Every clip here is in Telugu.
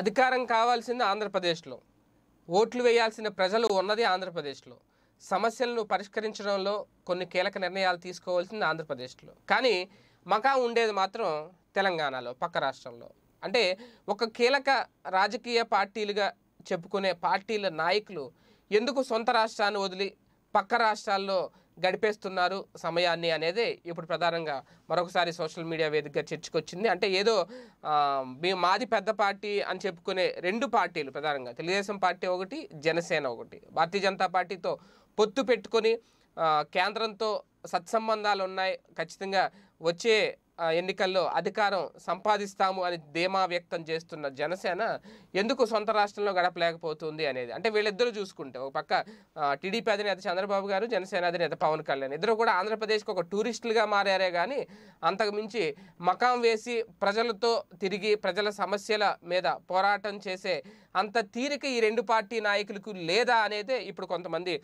అధికారం కావాల్సింది ఆంధ్రప్రదేశ్లో ఓట్లు వేయాల్సిన ప్రజలు ఉన్నది ఆంధ్రప్రదేశ్లో సమస్యలను పరిష్కరించడంలో కొన్ని కీలక నిర్ణయాలు తీసుకోవాల్సింది ఆంధ్రప్రదేశ్లో కానీ మకా ఉండేది మాత్రం తెలంగాణలో పక్క రాష్ట్రంలో అంటే ఒక కీలక రాజకీయ పార్టీలుగా చెప్పుకునే పార్టీల నాయకులు ఎందుకు సొంత రాష్ట్రాన్ని వదిలి పక్క రాష్ట్రాల్లో గడిపేస్తున్నారు సమయాన్ని అనేది ఇప్పుడు ప్రధానంగా మరొకసారి సోషల్ మీడియా వేదికగా చర్చకొచ్చింది అంటే ఏదో మాది పెద్ద పార్టీ అని చెప్పుకునే రెండు పార్టీలు ప్రధానంగా తెలుగుదేశం పార్టీ ఒకటి జనసేన ఒకటి భారతీయ జనతా పార్టీతో పొత్తు పెట్టుకొని కేంద్రంతో సత్సంబంధాలు ఉన్నాయి ఖచ్చితంగా వచ్చే ఎన్నికల్లో అధికారం సంపాదిస్తాము అని ధీమా వ్యక్తం చేస్తున్న జనసేన ఎందుకు సొంత రాష్ట్రంలో గడపలేకపోతుంది అనేది అంటే వీళ్ళిద్దరూ చూసుకుంటే ఒక పక్క టీడీపీ అధినేత చంద్రబాబు గారు జనసేన అధినేత పవన్ కళ్యాణ్ ఇద్దరు కూడా ఆంధ్రప్రదేశ్కి ఒక టూరిస్టులుగా మారారే కానీ అంతకుమించి మకాం వేసి ప్రజలతో తిరిగి ప్రజల సమస్యల మీద పోరాటం చేసే అంత తీరిక ఈ రెండు పార్టీ నాయకులకు లేదా అనేదే ఇప్పుడు కొంతమంది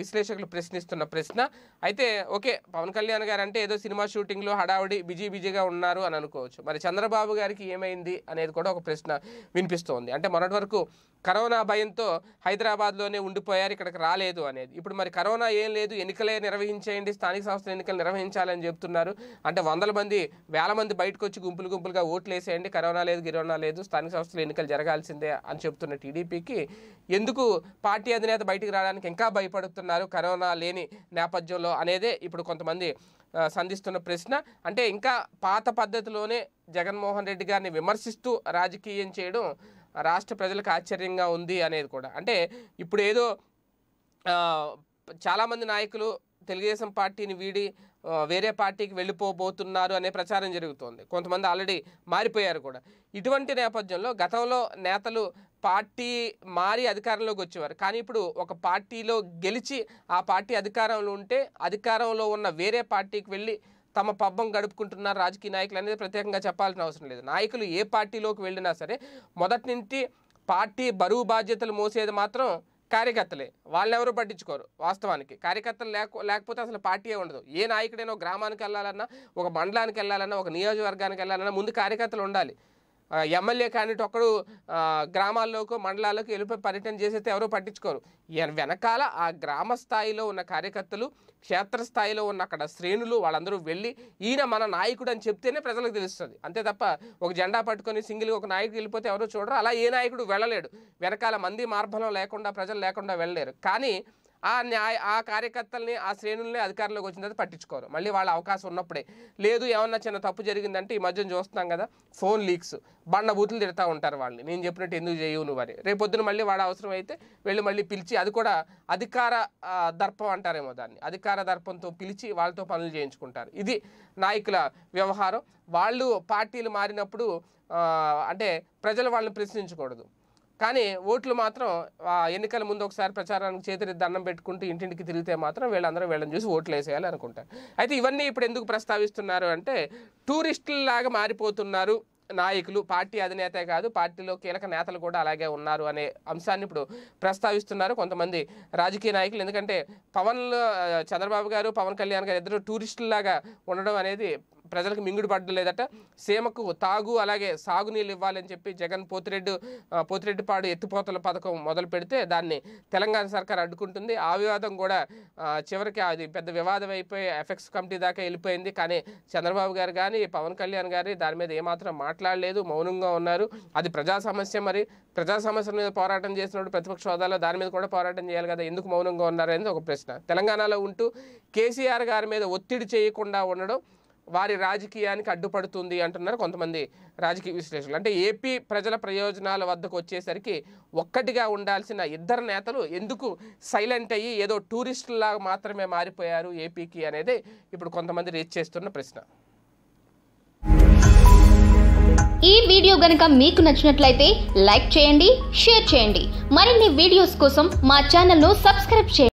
విశ్లేషకులు ప్రశ్నిస్తున్న ప్రశ్న అయితే ఓకే పవన్ కళ్యాణ్ గారు అంటే ఏదో సినిమా షూటింగ్లో హడావుడి బిజీ బిజీగా ఉన్నారు అని అనుకోవచ్చు మరి చంద్రబాబు గారికి ఏమైంది అనేది కూడా ఒక ప్రశ్న వినిపిస్తోంది అంటే మొన్నటి వరకు కరోనా భయంతో హైదరాబాద్లోనే ఉండిపోయారు ఇక్కడికి రాలేదు అనేది ఇప్పుడు మరి కరోనా ఏం లేదు ఎన్నికలే నిర్వహించేయండి స్థానిక సంస్థల ఎన్నికలు నిర్వహించాలని చెప్తున్నారు అంటే వందల మంది వేల మంది బయటకు వచ్చి గుంపులు గుంపులుగా ఓట్లు వేసేయండి కరోనా లేదు గిరోనా లేదు స్థానిక సంస్థల ఎన్నికలు జరగాల్సిందే అని చెప్తున్న టీడీపీకి ఎందుకు పార్టీ అధినేత బయటకు రావడానికి ఇంకా భయం భయపడుతున్నారు కరోనా లేని నేపథ్యంలో అనేదే ఇప్పుడు కొంతమంది సంధిస్తున్న ప్రశ్న అంటే ఇంకా పాత పద్ధతిలోనే జగన్మోహన్ రెడ్డి గారిని విమర్శిస్తూ రాజకీయం చేయడం రాష్ట్ర ప్రజలకు ఆశ్చర్యంగా ఉంది అనేది కూడా అంటే ఇప్పుడు ఏదో చాలామంది నాయకులు తెలుగుదేశం పార్టీని వీడి వేరే పార్టీకి వెళ్ళిపోబోతున్నారు అనే ప్రచారం జరుగుతోంది కొంతమంది ఆల్రెడీ మారిపోయారు కూడా ఇటువంటి నేపథ్యంలో గతంలో నేతలు పార్టీ మారి అధికారంలోకి వచ్చేవారు కానీ ఇప్పుడు ఒక పార్టీలో గెలిచి ఆ పార్టీ అధికారంలో ఉంటే అధికారంలో ఉన్న వేరే పార్టీకి వెళ్ళి తమ పబ్బం గడుపుకుంటున్నారు రాజకీయ నాయకులు అనేది ప్రత్యేకంగా చెప్పాల్సిన అవసరం లేదు నాయకులు ఏ పార్టీలోకి వెళ్ళినా సరే మొదటి నుంచి పార్టీ బరువు బాధ్యతలు మోసేది మాత్రం కార్యకర్తలే ఎవరు పట్టించుకోరు వాస్తవానికి కార్యకర్తలు లేక లేకపోతే అసలు పార్టీ ఉండదు ఏ నాయకుడైనా గ్రామానికి వెళ్ళాలన్నా ఒక మండలానికి వెళ్ళాలన్నా ఒక నియోజకవర్గానికి వెళ్ళాలన్నా ముందు కార్యకర్తలు ఉండాలి ఎమ్మెల్యే క్యాండిడేట్ ఒకడు గ్రామాల్లోకి మండలాలకు వెళ్ళిపోయి పర్యటన చేసేస్తే ఎవరో పట్టించుకోరు వెనకాల ఆ గ్రామ స్థాయిలో ఉన్న కార్యకర్తలు క్షేత్రస్థాయిలో ఉన్న అక్కడ శ్రేణులు వాళ్ళందరూ వెళ్ళి ఈయన మన నాయకుడు అని చెప్తేనే ప్రజలకు తెలుస్తుంది అంతే తప్ప ఒక జెండా పట్టుకొని సింగిల్గా ఒక నాయకుడు వెళ్ళిపోతే ఎవరో చూడరు అలా ఏ నాయకుడు వెళ్ళలేడు వెనకాల మంది మార్బలం లేకుండా ప్రజలు లేకుండా వెళ్ళలేరు కానీ ఆ న్యాయ ఆ కార్యకర్తల్ని ఆ శ్రేణుల్ని అధికారంలోకి వచ్చిన తర్వాత పట్టించుకోరు మళ్ళీ వాళ్ళ అవకాశం ఉన్నప్పుడే లేదు ఏమన్నా చిన్న తప్పు జరిగిందంటే ఈ మధ్యన చూస్తున్నాం కదా ఫోన్ లీక్స్ బండ బూతులు తిడతా ఉంటారు వాళ్ళని నేను చెప్పినట్టు ఎందుకు చేయవు నువ్వు అని రేపొద్దున మళ్ళీ వాడు అవసరం అయితే వెళ్ళి మళ్ళీ పిలిచి అది కూడా అధికార దర్పం అంటారేమో దాన్ని అధికార దర్పంతో పిలిచి వాళ్ళతో పనులు చేయించుకుంటారు ఇది నాయకుల వ్యవహారం వాళ్ళు పార్టీలు మారినప్పుడు అంటే ప్రజలు వాళ్ళని ప్రశ్నించకూడదు కానీ ఓట్లు మాత్రం ఎన్నికల ముందు ఒకసారి ప్రచారానికి చేతురి దండం పెట్టుకుంటూ ఇంటింటికి తిరిగితే మాత్రం వీళ్ళందరూ వీళ్ళని చూసి ఓట్లు వేసేయాలి అనుకుంటారు అయితే ఇవన్నీ ఇప్పుడు ఎందుకు ప్రస్తావిస్తున్నారు అంటే టూరిస్టుల్లాగా మారిపోతున్నారు నాయకులు పార్టీ అధినేతే కాదు పార్టీలో కీలక నేతలు కూడా అలాగే ఉన్నారు అనే అంశాన్ని ఇప్పుడు ప్రస్తావిస్తున్నారు కొంతమంది రాజకీయ నాయకులు ఎందుకంటే పవన్ చంద్రబాబు గారు పవన్ కళ్యాణ్ గారు ఇద్దరు టూరిస్టులాగా ఉండడం అనేది ప్రజలకు మింగుడు పడడం లేదట సీమకు తాగు అలాగే సాగునీళ్ళు ఇవ్వాలని చెప్పి జగన్ పోతిరెడ్డి పోతిరెడ్డిపాడు ఎత్తిపోతల పథకం మొదలు పెడితే దాన్ని తెలంగాణ సర్కార్ అడ్డుకుంటుంది ఆ వివాదం కూడా చివరికి అది పెద్ద వివాదం అయిపోయి ఎఫెక్స్ కమిటీ దాకా వెళ్ళిపోయింది కానీ చంద్రబాబు గారు కానీ పవన్ కళ్యాణ్ గారి దాని మీద ఏమాత్రం మాట్లాడలేదు మౌనంగా ఉన్నారు అది ప్రజా సమస్య మరి ప్రజా సమస్యల మీద పోరాటం చేసినప్పుడు ప్రతిపక్ష హోదాలో దాని మీద కూడా పోరాటం చేయాలి కదా ఎందుకు మౌనంగా ఉన్నారనేది ఒక ప్రశ్న తెలంగాణలో ఉంటూ కేసీఆర్ గారి మీద ఒత్తిడి చేయకుండా ఉండడం వారి రాజకీయానికి అడ్డుపడుతుంది అంటున్నారు కొంతమంది రాజకీయ విశ్లేషకులు అంటే ఏపీ ప్రజల ప్రయోజనాల వద్దకు వచ్చేసరికి ఒక్కటిగా ఉండాల్సిన ఇద్దరు నేతలు ఎందుకు సైలెంట్ అయ్యి ఏదో టూరిస్టులాగా మాత్రమే మారిపోయారు ఏపీకి అనేది ఇప్పుడు కొంతమంది రీచ్ చేస్తున్న ప్రశ్న ఈ వీడియో గనుక మీకు నచ్చినట్లయితే లైక్ చేయండి షేర్ చేయండి మరిన్ని వీడియోస్ కోసం మా ఛానల్ను సబ్స్క్రైబ్ చేయండి